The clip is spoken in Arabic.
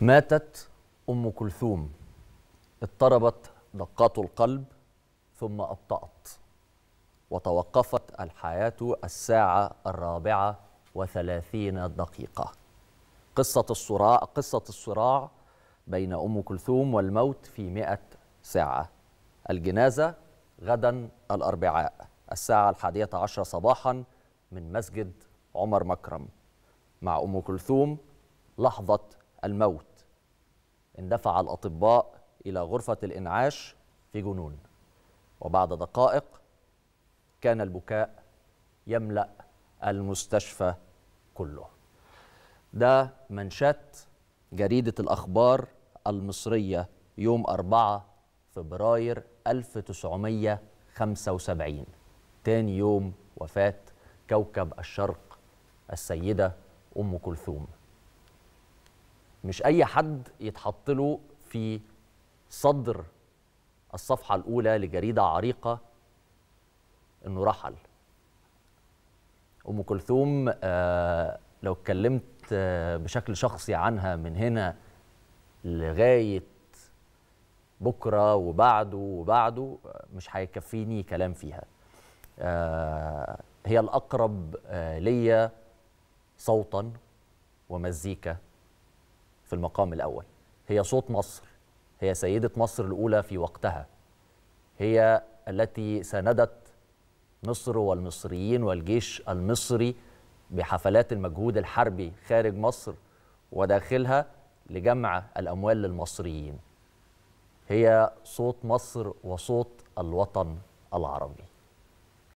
ماتت ام كلثوم اضطربت دقات القلب ثم ابطات وتوقفت الحياه الساعه الرابعه وثلاثين دقيقه قصه الصراع قصه الصراع بين ام كلثوم والموت في مئة ساعه الجنازه غدا الاربعاء الساعه الحادية عشر صباحا من مسجد عمر مكرم مع ام كلثوم لحظه الموت اندفع الأطباء إلى غرفة الإنعاش في جنون وبعد دقائق كان البكاء يملأ المستشفى كله ده منشات جريدة الأخبار المصرية يوم 4 فبراير 1975 تاني يوم وفاة كوكب الشرق السيدة أم كلثوم مش اي حد يتحط له في صدر الصفحه الاولى لجريده عريقه انه رحل ام كلثوم آه لو اتكلمت آه بشكل شخصي عنها من هنا لغايه بكره وبعده وبعده آه، مش هيكفيني كلام فيها آه هي الاقرب آه، ليا صوتا ومزيكا في المقام الأول هي صوت مصر هي سيدة مصر الأولى في وقتها هي التي ساندت مصر والمصريين والجيش المصري بحفلات المجهود الحربي خارج مصر وداخلها لجمع الأموال للمصريين هي صوت مصر وصوت الوطن العربي